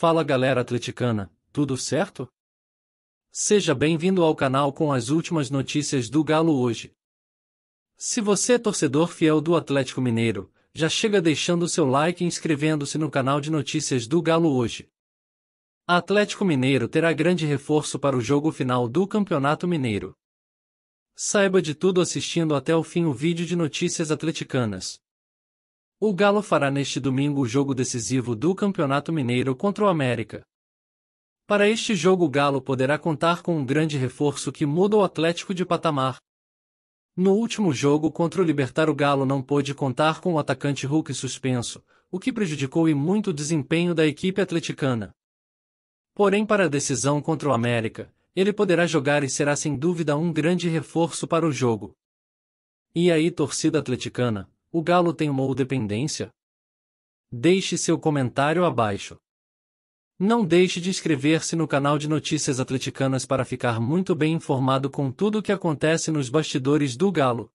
Fala galera atleticana, tudo certo? Seja bem-vindo ao canal com as últimas notícias do Galo hoje. Se você é torcedor fiel do Atlético Mineiro, já chega deixando seu like e inscrevendo-se no canal de notícias do Galo hoje. Atlético Mineiro terá grande reforço para o jogo final do Campeonato Mineiro. Saiba de tudo assistindo até o fim o vídeo de notícias atleticanas. O Galo fará neste domingo o jogo decisivo do Campeonato Mineiro contra o América. Para este jogo, o Galo poderá contar com um grande reforço que muda o Atlético de patamar. No último jogo contra o Libertar, o Galo não pôde contar com o atacante Hulk suspenso, o que prejudicou e muito o desempenho da equipe atleticana. Porém, para a decisão contra o América, ele poderá jogar e será sem dúvida um grande reforço para o jogo. E aí, torcida atleticana, o galo tem uma dependência? Deixe seu comentário abaixo. Não deixe de inscrever-se no canal de notícias atleticanas para ficar muito bem informado com tudo o que acontece nos bastidores do Galo.